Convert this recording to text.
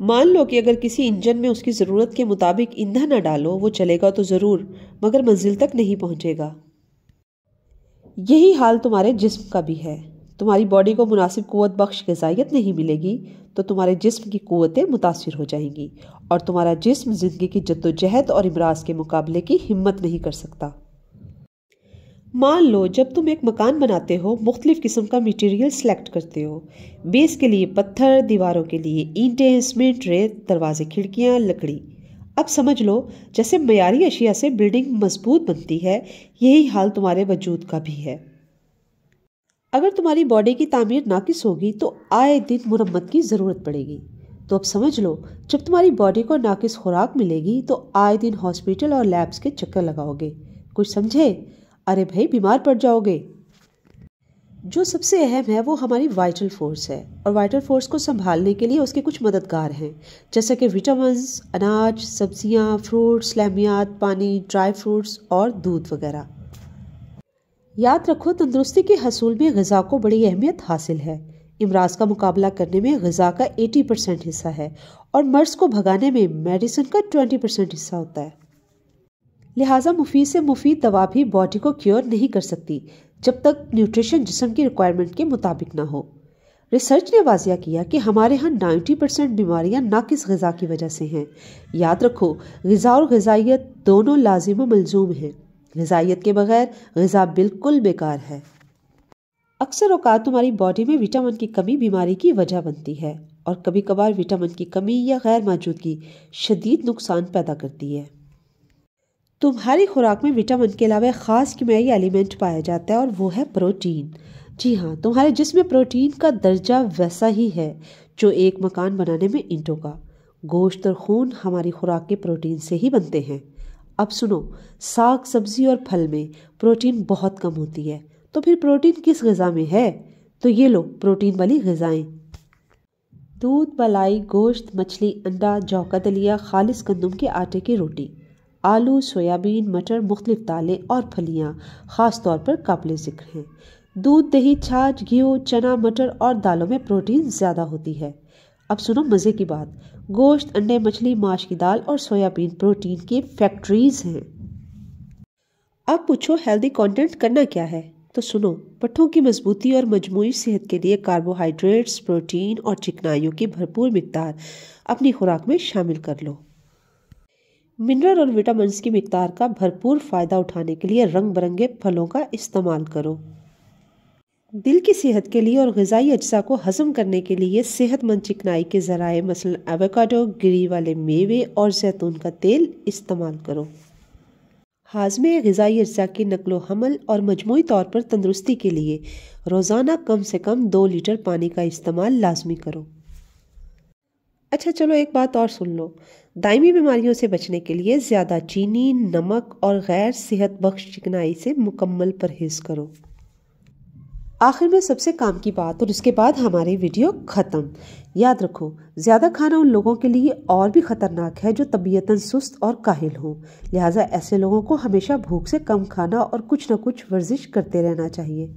मान लो कि अगर किसी इंजन में उसकी ज़रूरत के मुताबिक ईंधन न डालो वो चलेगा तो ज़रूर मगर मंजिल तक नहीं पहुँचेगा यही हाल तुम्हारे जिस्म का भी है तुम्हारी बॉडी को मुनासिब क़वत बख्श गजाइत नहीं मिलेगी तो तुम्हारे जिस्म की क़वतें मुतासर हो जाएंगी और तुम्हारा जिस्म ज़िंदगी की जद्दोजहद और इमराज के मुकाबले की हिम्मत नहीं कर सकता मान लो जब तुम एक मकान बनाते हो मुख्तलिफ़ किस्म का मटेरियल सेलेक्ट करते हो बेस के लिए पत्थर दीवारों के लिए ईंटें सीमेंट रेत दरवाजे खिड़कियाँ लकड़ी अब समझ लो जैसे मयारी अशिया से बिल्डिंग मजबूत बनती है यही हाल तुम्हारे वजूद का भी है अगर तुम्हारी बॉडी की तामीर नाकिस होगी तो आए दिन मुरम्मत की ज़रूरत पड़ेगी तो अब समझ लो जब तुम्हारी बॉडी को नाकिस खुराक मिलेगी तो आए दिन हॉस्पिटल और लैब्स के चक्कर लगाओगे कुछ समझे अरे भाई बीमार पड़ जाओगे जो सबसे अहम है वो हमारी वाइटल फोर्स है और वाइटल फोर्स को संभालने के लिए उसके कुछ मददगार हैं जैसे कि विटामिन अनाज सब्जियां, फ्रूट्स लहमियात पानी ड्राई फ्रूट्स और दूध वगैरह याद रखो तंदुरुस्ती के हसूल में गज़ा को बड़ी अहमियत हासिल है इमराज का मुकाबला करने में गज़ा का 80 परसेंट हिस्सा है और मर्ज़ को भगाने में मेडिसिन का 20 परसेंट हिस्सा होता है लिहाजा मुफीद से मुफीद दवा भी बॉडी को क्योर नहीं कर सकती जब तक न्यूट्रिशन जिसम की रिक्वायरमेंट के मुताबिक ना हो रिसर्च ने वाजिया किया कि हमारे यहाँ 90 परसेंट बीमारियाँ नाकिस गज़ा की वजह से हैं याद रखो गज़ा और गजाइत दोनों लाजिम मलजूम हैं गजाइत के बगैर गज़ा बिल्कुल बेकार है अक्सर अवकात तुम्हारी बॉडी में विटामिन की कमी बीमारी की वजह बनती है और कभी कभार विटामिन की कमी या गैर मौजूदगी शदीद नुकसान पैदा करती है तुम्हारी खुराक में विटामिन के अलावा एक ख़ास कीमियाई एलिमेंट पाया जाता है और वो है प्रोटीन जी हाँ तुम्हारे जिसम में प्रोटीन का दर्जा वैसा ही है जो एक मकान बनाने में ईंटों का गोश्त और खून हमारी खुराक के प्रोटीन से ही बनते हैं अब सुनो साग सब्जी और फल में प्रोटीन बहुत कम होती है तो फिर प्रोटीन किस गज़ा में है तो ये लो प्रोटीन वाली गज़ाएँ दूध मलाई गोश्त मछली अंडा जौका दलिया खालिस गंदम के आटे की रोटी आलू सोयाबीन मटर मुख्तलिफ दालें और फलियाँ ख़ास तौर पर काबिल ज़िक्र हैं दूध दही छाछ घी चना मटर और दालों में प्रोटीन ज़्यादा होती है अब सुनो मज़े की बात गोश्त अंडे मछली माश की दाल और सोयाबीन प्रोटीन की फैक्ट्रीज हैं अब पूछो हेल्दी कंटेंट करना क्या है तो सुनो पट्ठों की मजबूती और मजमू सेहत के लिए कार्बोहाइड्रेट्स प्रोटीन और चिकनाइयों की भरपूर मकदार अपनी खुराक में शामिल कर लो मिनरल और विटामिन की मकदार का भरपूर फ़ायदा उठाने के लिए रंग बिरंगे फलों का इस्तेमाल करो दिल की सेहत के लिए और गज़ाई अज्जा को हज़म करने के लिए सेहतमंद चिकनाई के ज़राए मसलन एवोकाडो गिरी वाले मेवे और जैतून का तेल इस्तेमाल करो हाजमे गज़ाई अज्जा की नकलो हमल और मजमू तौर पर तंदरुस्ती के लिए रोज़ाना कम से कम दो लीटर पानी का इस्तेमाल लाजमी करो अच्छा चलो एक बात और सुन लो दायमी बीमारियों से बचने के लिए ज़्यादा चीनी नमक और गैर सेहत बख्श चिकनाई से मुकम्मल परहेज़ करो आखिर में सबसे काम की बात और उसके बाद हमारी वीडियो ख़त्म याद रखो ज़्यादा खाना उन लोगों के लिए और भी ख़तरनाक है जो तबीयता सुस्त और काहिल हों लिहाजा ऐसे लोगों को हमेशा भूख से कम खाना और कुछ ना कुछ वर्जिश करते रहना चाहिए